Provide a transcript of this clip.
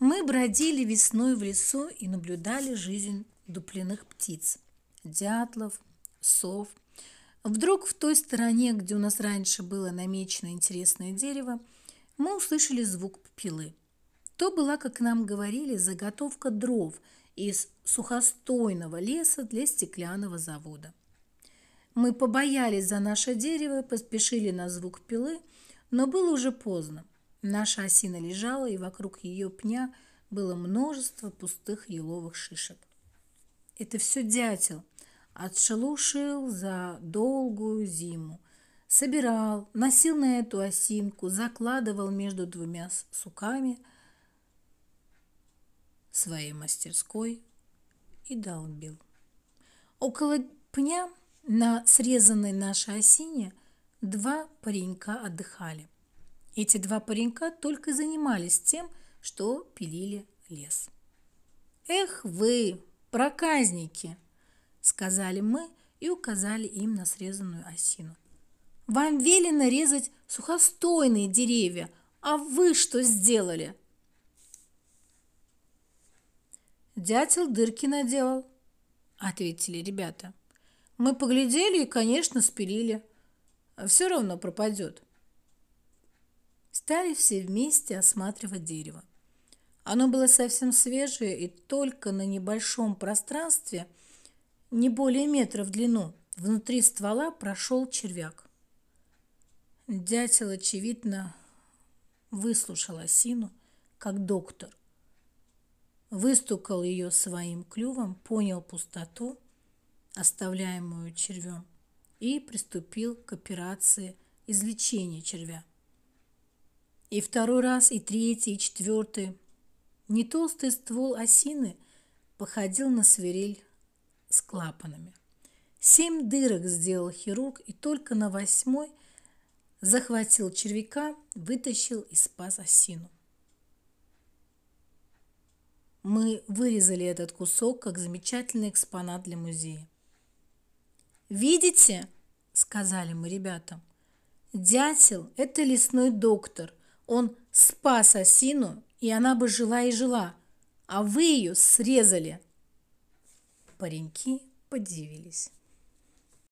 Мы бродили весной в лесу и наблюдали жизнь дуплиных птиц, дятлов, сов. Вдруг в той стороне, где у нас раньше было намечено интересное дерево, мы услышали звук пилы. То была, как нам говорили, заготовка дров из сухостойного леса для стеклянного завода. Мы побоялись за наше дерево, поспешили на звук пилы, но было уже поздно. Наша осина лежала, и вокруг ее пня было множество пустых еловых шишек. Это все дятел отшелушил за долгую зиму. Собирал, носил на эту осинку, закладывал между двумя суками своей мастерской и долбил. Около пня на срезанной нашей осине два паренька отдыхали – эти два паренька только занимались тем, что пилили лес. «Эх вы, проказники!» – сказали мы и указали им на срезанную осину. «Вам велено резать сухостойные деревья, а вы что сделали?» «Дятел дырки наделал», – ответили ребята. «Мы поглядели и, конечно, спилили. Все равно пропадет» стали все вместе осматривать дерево. Оно было совсем свежее и только на небольшом пространстве, не более метра в длину, внутри ствола прошел червяк. Дятел, очевидно, выслушал осину, как доктор. Выстукал ее своим клювом, понял пустоту, оставляемую червем, и приступил к операции излечения червя. И второй раз, и третий, и четвертый. Не толстый ствол осины походил на свирель с клапанами. Семь дырок сделал хирург и только на восьмой захватил червяка, вытащил и спас осину. Мы вырезали этот кусок как замечательный экспонат для музея. «Видите?» – сказали мы ребятам. «Дятел – это лесной доктор. Он спас осину, и она бы жила и жила, а вы ее срезали. Пареньки подивились.